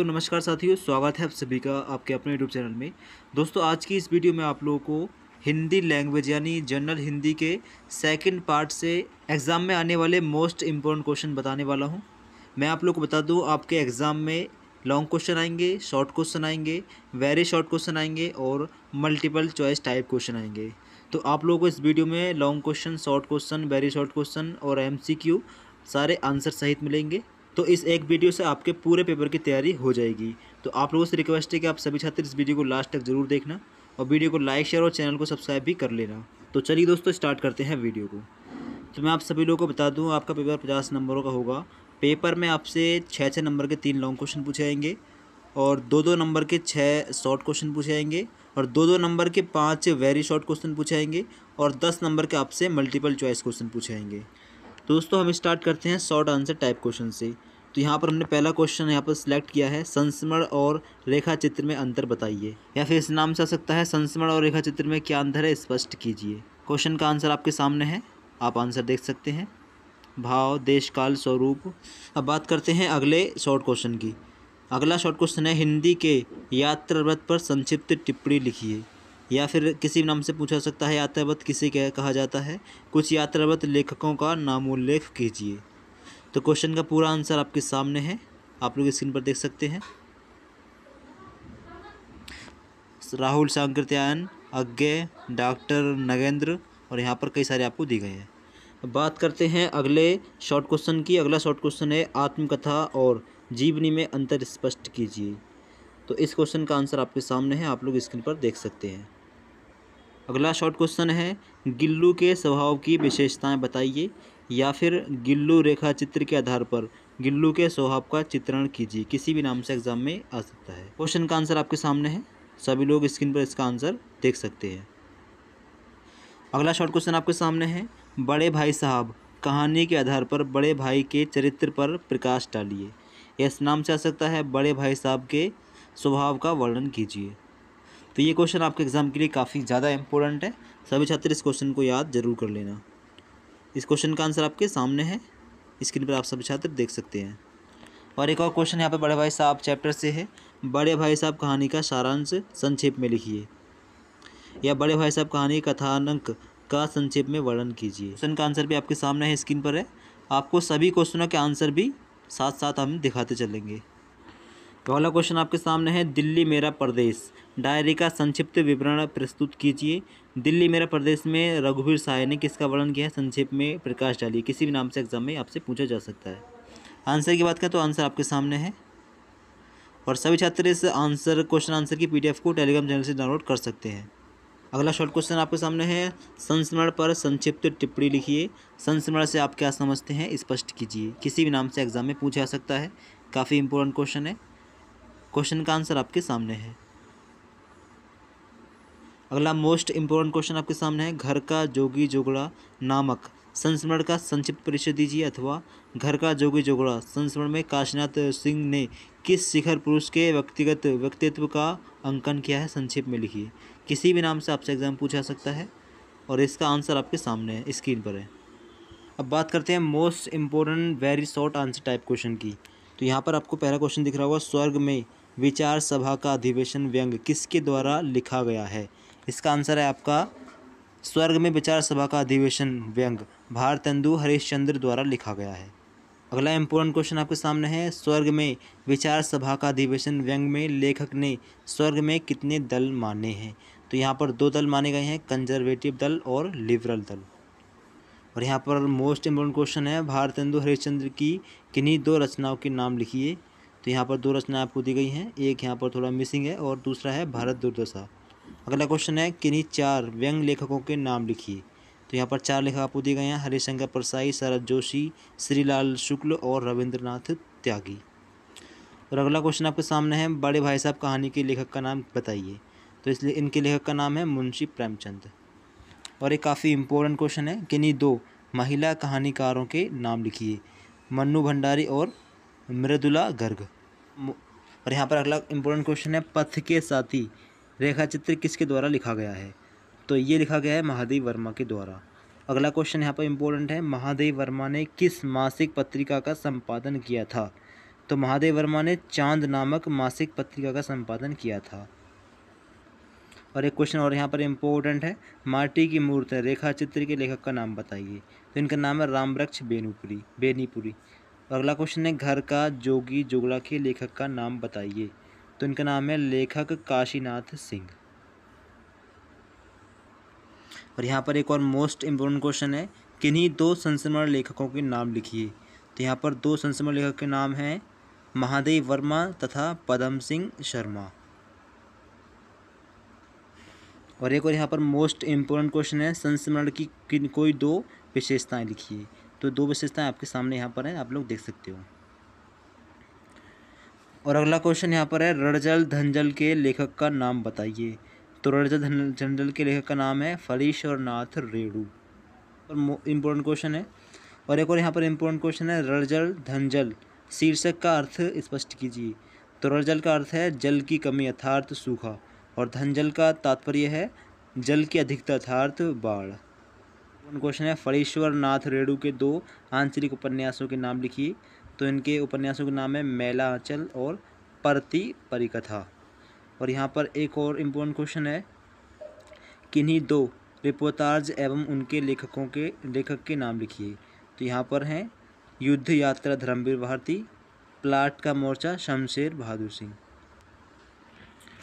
तो नमस्कार साथियों स्वागत है आप सभी का आपके अपने यूट्यूब चैनल में दोस्तों आज की इस वीडियो में आप लोगों को हिंदी लैंग्वेज यानी जनरल हिंदी के सेकंड पार्ट से एग्ज़ाम में आने वाले मोस्ट इम्पोर्टेंट क्वेश्चन बताने वाला हूं मैं आप लोग को बता दूं आपके एग्ज़ाम में लॉन्ग क्वेश्चन आएंगे शॉर्ट क्वेश्चन आएंगे वेरी शॉर्ट क्वेश्चन आएंगे और मल्टीपल चॉइस टाइप क्वेश्चन आएंगे तो आप लोगों को इस वीडियो में long question short question very short question और एम सारे आंसर सहित मिलेंगे तो इस एक वीडियो से आपके पूरे पेपर की तैयारी हो जाएगी तो आप लोगों से रिक्वेस्ट है कि आप सभी छात्र इस वीडियो को लास्ट तक जरूर देखना और वीडियो को लाइक शेयर और चैनल को सब्सक्राइब भी कर लेना तो चलिए दोस्तों स्टार्ट करते हैं वीडियो को तो मैं आप सभी लोगों को बता दूँ आपका पेपर पचास नंबरों का होगा पेपर में आपसे छः छः नंबर के तीन लॉन्ग क्वेश्चन पूछे जाएंगे और दो दो नंबर के छः शॉर्ट क्वेश्चन पूछे जाएंगे और दो दो नंबर के पाँच वेरी शॉर्ट क्वेश्चन पूछे जाएंगे और दस नंबर के आपसे मल्टीपल चॉइस क्वेश्चन पूछे जाएंगे दोस्तों हम स्टार्ट करते हैं शॉर्ट आंसर टाइप क्वेश्चन से तो यहाँ पर हमने पहला क्वेश्चन यहाँ पर सिलेक्ट किया है संस्मरण और रेखा चित्र में अंतर बताइए या फिर इस नाम से आ सकता है संस्मरण और रेखा चित्र में क्या अंतर है स्पष्ट कीजिए क्वेश्चन का आंसर आपके सामने है आप आंसर देख सकते हैं भाव देश काल स्वरूप अब बात करते हैं अगले शॉर्ट क्वेश्चन की अगला शॉर्ट क्वेश्चन है हिंदी के यात्रा व्रत पर संक्षिप्त टिप्पणी लिखिए या फिर किसी नाम से पूछा सकता है यात्रावत किसे क्या कहा जाता है कुछ यात्रावत लेखकों का नामोल्लेख कीजिए तो क्वेश्चन का पूरा आंसर आपके सामने है आप लोग स्क्रीन पर देख सकते हैं राहुल सांकृत्यायन अज्ञे डॉक्टर नगेंद्र और यहाँ पर कई सारे आपको दिए गए हैं बात करते हैं अगले शॉर्ट क्वेश्चन की अगला शॉर्ट क्वेश्चन है आत्मकथा और जीवनी में अंतर स्पष्ट कीजिए तो इस क्वेश्चन का आंसर आपके सामने है आप लोग स्क्रीन पर देख सकते हैं अगला शॉर्ट क्वेश्चन है गिल्लू के स्वभाव की विशेषताएं बताइए या फिर गिल्लू रेखा चित्र के आधार पर गिल्लू के स्वभाव का चित्रण कीजिए किसी भी नाम से एग्जाम में आ सकता है क्वेश्चन का आंसर आपके सामने है सभी लोग स्क्रीन पर इसका आंसर देख सकते हैं अगला शॉर्ट क्वेश्चन आपके सामने है बड़े भाई साहब कहानी के आधार पर बड़े भाई के चरित्र पर प्रकाश डालिए इस नाम से आ सकता है बड़े भाई साहब के स्वभाव का वर्णन कीजिए तो ये क्वेश्चन आपके एग्ज़ाम के लिए काफ़ी ज़्यादा इंपॉर्टेंट है सभी छात्र इस क्वेश्चन को याद जरूर कर लेना इस क्वेश्चन का आंसर आपके सामने है स्क्रीन पर आप सभी छात्र देख सकते हैं और एक और क्वेश्चन यहाँ पर बड़े भाई साहब चैप्टर से है बड़े भाई साहब कहानी का सारांश संक्षेप में लिखिए या बड़े भाई साहब कहानी कथानक का संक्षेप में वर्णन कीजिए क्वेश्चन का आंसर भी आपके सामने है स्क्रीन पर है आपको सभी क्वेश्चनों के आंसर भी साथ साथ हम दिखाते चलेंगे पहला क्वेश्चन आपके सामने है दिल्ली मेरा प्रदेश डायरी का संक्षिप्त विवरण प्रस्तुत कीजिए दिल्ली मेरा प्रदेश में रघुवीर साय ने किसका वर्णन किया है संक्षिप्त में प्रकाश डालिए किसी भी नाम से एग्जाम में आपसे पूछा जा सकता है आंसर की बात करें तो आंसर आपके सामने है और सभी छात्र इस आंसर क्वेश्चन आंसर की पी को टेलीग्राम चैनल से डाउनलोड कर सकते हैं अगला शॉर्ट क्वेश्चन आपके सामने है संस्मरण पर संक्षिप्त टिप्पणी लिखिए संस्मरण से आप क्या समझते हैं स्पष्ट कीजिए किसी भी नाम से एग्जाम में पूछा जा सकता है काफ़ी इंपॉर्टेंट क्वेश्चन है क्वेश्चन का आंसर आपके सामने है अगला मोस्ट इंपॉर्टेंट क्वेश्चन आपके सामने है घर का जोगी जोगड़ा नामक संस्मरण का संक्षिप्त परिचय दीजिए अथवा घर का जोगी जोगड़ा संस्मरण में काशीनाथ सिंह ने किस शिखर पुरुष के व्यक्तिगत व्यक्तित्व का अंकन किया है संक्षिप्त में लिखिए किसी भी नाम से आपसे एग्जाम पूछा सकता है और इसका आंसर आपके सामने है स्क्रीन पर है अब बात करते हैं most important very short answer type question की तो यहाँ पर आपको पहला क्वेश्चन दिख रहा होगा स्वर्ग में विचार सभा का अधिवेशन व्यंग किसके द्वारा लिखा गया है इसका आंसर है आपका स्वर्ग में विचार सभा का अधिवेशन व्यंग भारतेंदु हरिश्चंद्र द्वारा लिखा गया है अगला इम्पोर्टेंट क्वेश्चन आपके सामने है स्वर्ग में विचार सभा का अधिवेशन व्यंग में लेखक ने स्वर्ग में कितने दल माने हैं तो यहाँ पर दो दल माने गए हैं कंजर्वेटिव दल और लिबरल दल और यहाँ पर मोस्ट इम्पोर्टेंट क्वेश्चन है भारतेंदु हरिश्चंद्र की किन्हीं दो रचनाओं के नाम लिखिए तो यहाँ पर दो रचनाएं आपको दी गई हैं एक यहाँ पर थोड़ा मिसिंग है और दूसरा है भारत दुर्दशा अगला क्वेश्चन है किन्हीं चार व्यंग लेखकों के नाम लिखिए तो यहाँ पर चार लेखक आपको दिए गए हैं हरिशंकर परसाई शरद जोशी श्रीलाल शुक्ल और रविंद्रनाथ त्यागी और अगला क्वेश्चन आपके सामने है बड़े भाई साहब कहानी के लेखक का नाम बताइए तो इसलिए इनके लेखक का नाम है मुंशी प्रेमचंद और एक काफ़ी इम्पोर्टेंट क्वेश्चन है किन्हीं दो महिला कहानीकारों के नाम लिखिए मन्नू भंडारी और मृदुला गर्ग और यहाँ पर अगला इम्पोर्टेंट क्वेश्चन है पथ के साथी रेखा चित्र किसके द्वारा लिखा गया है तो ये लिखा गया है महादेव वर्मा के द्वारा अगला क्वेश्चन यहाँ पर इम्पोर्टेंट है महादेव वर्मा ने किस मासिक पत्रिका का संपादन किया था तो महादेव वर्मा ने चांद नामक मासिक पत्रिका का संपादन किया था और एक क्वेश्चन और यहाँ पर इम्पोर्टेंट है माटी की मूर्त रेखा चित्र के लेखक का नाम बताइए तो इनका नाम है रामवृक्ष बेनूपुरी बेनीपुरी अगला क्वेश्चन है घर का जोगी जोगड़ा के लेखक का नाम बताइए तो इनका नाम है लेखक काशीनाथ सिंह और यहाँ पर एक और मोस्ट इम्पोर्टेंट क्वेश्चन है किन्हीं दो संस्मरण लेखकों के नाम लिखिए तो यहाँ पर दो संस्मरण लेखक के नाम हैं महादेव वर्मा तथा पदम सिंह शर्मा और एक और यहाँ पर मोस्ट इम्पोर्टेंट क्वेश्चन है संस्मरण की कोई दो विशेषताएं लिखिए तो दो विशेषताएं आपके सामने यहाँ पर हैं आप लोग देख सकते हो और अगला क्वेश्चन यहाँ पर है रणजल धनजल के लेखक का नाम बताइए तो रणजल धन धनजल के लेखक का नाम है फरीश्वर नाथ रेणु और इम्पोर्टेंट क्वेश्चन है और एक और यहाँ पर इम्पोर्टेंट क्वेश्चन है रणजल धनजल शीर्षक का अर्थ स्पष्ट कीजिए तो रणजल का अर्थ है जल की कमी अर्थार्थ सूखा और धनजल का तात्पर्य है जल की अधिकता अर्थार्थ बाढ़ क्वेश्चन है फरीश्वर नाथ रेणु के दो आंसरिक उपन्यासों के नाम लिखिए तो इनके उपन्यासों के नाम है मेला आंचल और परती परिकथा और यहाँ पर एक और इम्पोर्टेंट क्वेश्चन है किन्हीं दो रिपोर्टार्ज एवं उनके लेखकों के लेखक के नाम लिखिए तो यहाँ पर हैं युद्ध यात्रा धर्मवीर भारती प्लाट का मोर्चा शमशेर बहादुर सिंह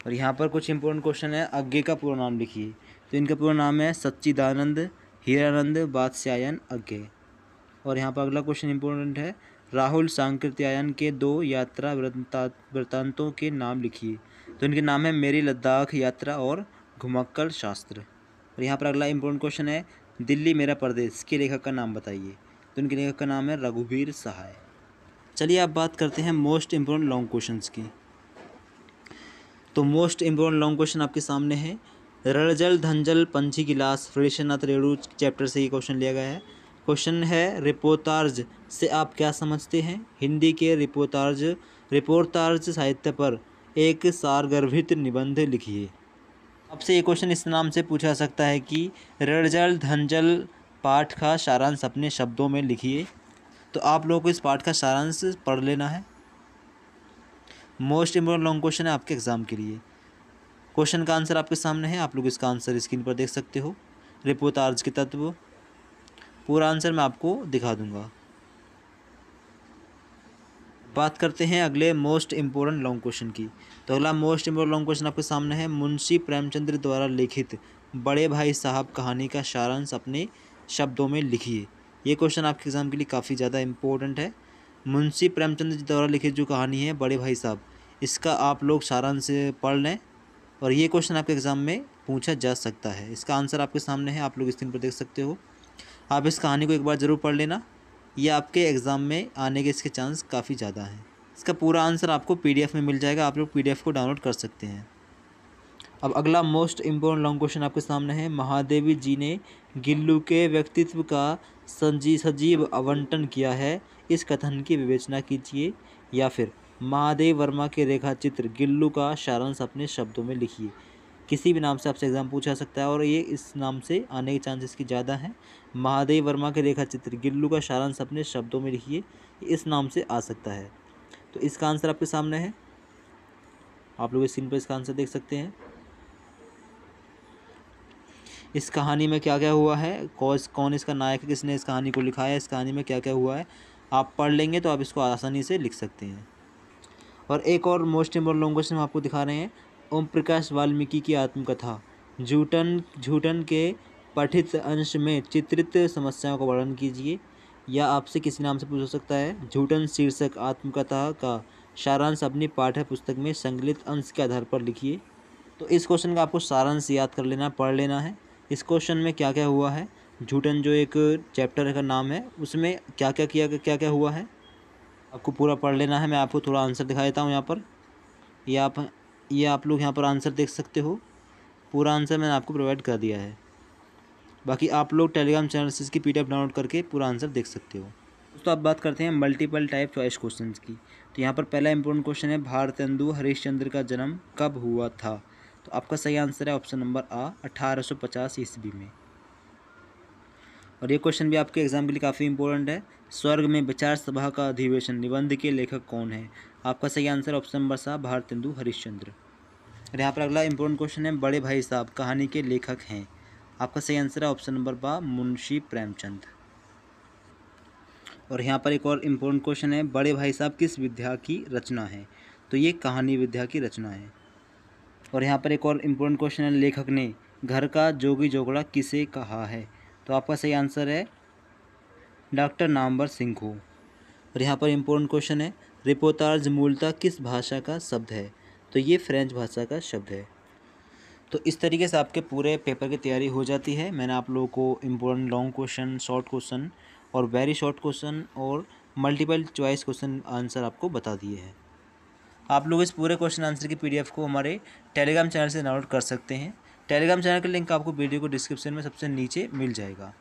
और यहाँ पर कुछ इम्पोर्टेंट क्वेश्चन है अज्ञे का पूरा नाम लिखिए तो इनका पूरा नाम है सच्चिदानंद हीरानंद बादश्यायन अज्ञे और यहाँ पर अगला क्वेश्चन इम्पोर्टेंट है राहुल सांकृत्यायन के दो यात्रा वृत्तांतों के नाम लिखिए तो इनके नाम है मेरी लद्दाख यात्रा और घुमक्कड़ शास्त्र और यहाँ पर अगला इम्पोर्टेंट क्वेश्चन है दिल्ली मेरा प्रदेश के लेखक का नाम बताइए तो इनके लेखक का नाम है रघुवीर सहाय चलिए आप बात करते हैं मोस्ट इम्पोर्टेंट लॉन्ग क्वेश्चन की तो मोस्ट इम्पोर्टेंट लॉन्ग क्वेश्चन आपके सामने है रणजल धनजल पंछी गिलास फ्रेशनाथ रेणु चैप्टर से ये क्वेश्चन लिया गया है क्वेश्चन है रिपोर्टार्ज से आप क्या समझते हैं हिंदी के रिपोर्टार्ज रिपोर्टार्ज साहित्य पर एक सारगर्भित निबंध लिखिए आपसे ये क्वेश्चन इस नाम से पूछा सकता है कि रणजल धनजल पाठ का सारांश अपने शब्दों में लिखिए तो आप लोगों को इस पाठ का सारांश पढ़ लेना है मोस्ट इम्पोर्टेंट लॉन्ग क्वेश्चन है आपके एग्ज़ाम के लिए क्वेश्चन का आंसर आपके सामने है आप लोग इसका आंसर स्क्रीन पर देख सकते हो आर्ज के तत्व पूरा आंसर मैं आपको दिखा दूंगा बात करते हैं अगले मोस्ट इम्पोर्टेंट लॉन्ग क्वेश्चन की तो अगला मोस्ट इम्पोर्टेंट लॉन्ग क्वेश्चन आपके सामने है मुंशी प्रेमचंद्र द्वारा लिखित बड़े भाई साहब कहानी का सारांश अपने शब्दों में लिखिए ये क्वेश्चन आपके एग्ज़ाम के लिए काफ़ी ज़्यादा इम्पोर्टेंट है मुंशी प्रेमचंद्र जी द्वारा लिखित जो कहानी है बड़े भाई साहब इसका आप लोग सारांश पढ़ लें और ये क्वेश्चन आपके एग्ज़ाम में पूछा जा सकता है इसका आंसर आपके सामने है आप लोग स्क्रीन पर देख सकते हो आप इस कहानी को एक बार ज़रूर पढ़ लेना यह आपके एग्ज़ाम में आने के इसके चांस काफ़ी ज़्यादा हैं इसका पूरा आंसर आपको पी में मिल जाएगा आप लोग पी को डाउनलोड कर सकते हैं अब अगला मोस्ट इम्पोर्टेंट लॉन्ग क्वेश्चन आपके सामने है महादेवी जी ने गिल्लू के व्यक्तित्व का संजी सजीव आवंटन किया है इस कथन की विवेचना कीजिए या फिर महादेव वर्मा के रेखा चित्र गिल्लू का सारांश अपने शब्दों में लिखिए किसी भी नाम से आपसे एग्ज़ाम पूछा सकता है और ये इस नाम से आने के चांसेस की ज़्यादा हैं महादेव वर्मा के रेखा चित्र गिल्लू का सारांश अपने शब्दों में लिखिए इस नाम से आ सकता है तो इसका आंसर आपके सामने है आप लोग स्क्रीन पर इसका आंसर देख सकते हैं इस कहानी में क्या क्या हुआ है कौन कौन इसका नायक है किसने इस कहानी को लिखा है इस कहानी में क्या क्या हुआ है आप पढ़ लेंगे तो आप इसको आसानी से लिख सकते हैं और एक और मोस्ट इम्पोर्टेंट लॉन्ग क्वेश्चन हम आपको दिखा रहे हैं ओम प्रकाश वाल्मीकि की आत्मकथा झूठन झूठन के पठित अंश में चित्रित समस्याओं का वर्णन कीजिए या आपसे किसी नाम से पूछ सकता है झूठन शीर्षक आत्मकथा का सारांश अपनी पाठ्य पुस्तक में संकलित अंश के आधार पर लिखिए तो इस क्वेश्चन का आपको सारांश याद कर लेना पढ़ लेना है इस क्वेश्चन में क्या क्या हुआ है झूठन जो एक चैप्टर का नाम है उसमें क्या क्या किया क्या क्या हुआ है आपको पूरा पढ़ लेना है मैं आपको थोड़ा आंसर दिखा देता हूँ यहाँ पर या आप ये आप लोग यहाँ पर आंसर देख सकते हो पूरा आंसर मैंने आपको प्रोवाइड कर दिया है बाकी आप लोग टेलीग्राम चैनल से इसकी पी डाउनलोड करके पूरा आंसर देख सकते हो दोस्तों अब बात करते हैं मल्टीपल टाइप चॉइस क्वेश्चन की तो यहाँ पर पहला इंपॉर्टेंट क्वेश्चन है भारतेंदु हरिश्चंद्र का जन्म कब हुआ था तो आपका सही आंसर है ऑप्शन नंबर आ अठारह ईस्वी में और ये क्वेश्चन भी आपके एग्जाम के लिए काफ़ी इंपॉर्टेंट है स्वर्ग में विचार सभा का अधिवेशन निबंध के लेखक कौन है आपका सही answer option number Bharat Bharatendu Harishchandra और यहाँ पर अगला इंपॉर्टेंट क्वेश्चन है बड़े भाई साहब कहानी के लेखक हैं आपका सही आंसर है ऑप्शन नंबर बा मुंशी प्रेमचंद और यहाँ पर एक और इम्पोर्टेंट क्वेश्चन है बड़े भाई साहब किस विद्या की रचना है तो ये कहानी विद्या की रचना है और यहाँ पर एक और इम्पोर्टेंट क्वेश्चन है लेखक ने घर का जोगी जोगड़ा किसे कहा है तो आपका सही आंसर है डॉक्टर नामवर सिंह को और यहाँ पर इम्पोर्टेंट क्वेश्चन है रिपोर्टार्ज मूलतः किस भाषा का शब्द है तो ये फ्रेंच भाषा का शब्द है तो इस तरीके से आपके पूरे पेपर की तैयारी हो जाती है मैंने आप लोगों को important long question short question और वेरी शॉर्ट क्वेश्चन और मल्टीपल चॉइस क्वेश्चन आंसर आपको बता दिए हैं आप लोग इस पूरे क्वेश्चन आंसर की पीडीएफ को हमारे टेलीग्राम चैनल से डाउनलोड कर सकते हैं टेलीग्राम चैनल का लिंक आपको वीडियो को डिस्क्रिप्शन में सबसे नीचे मिल जाएगा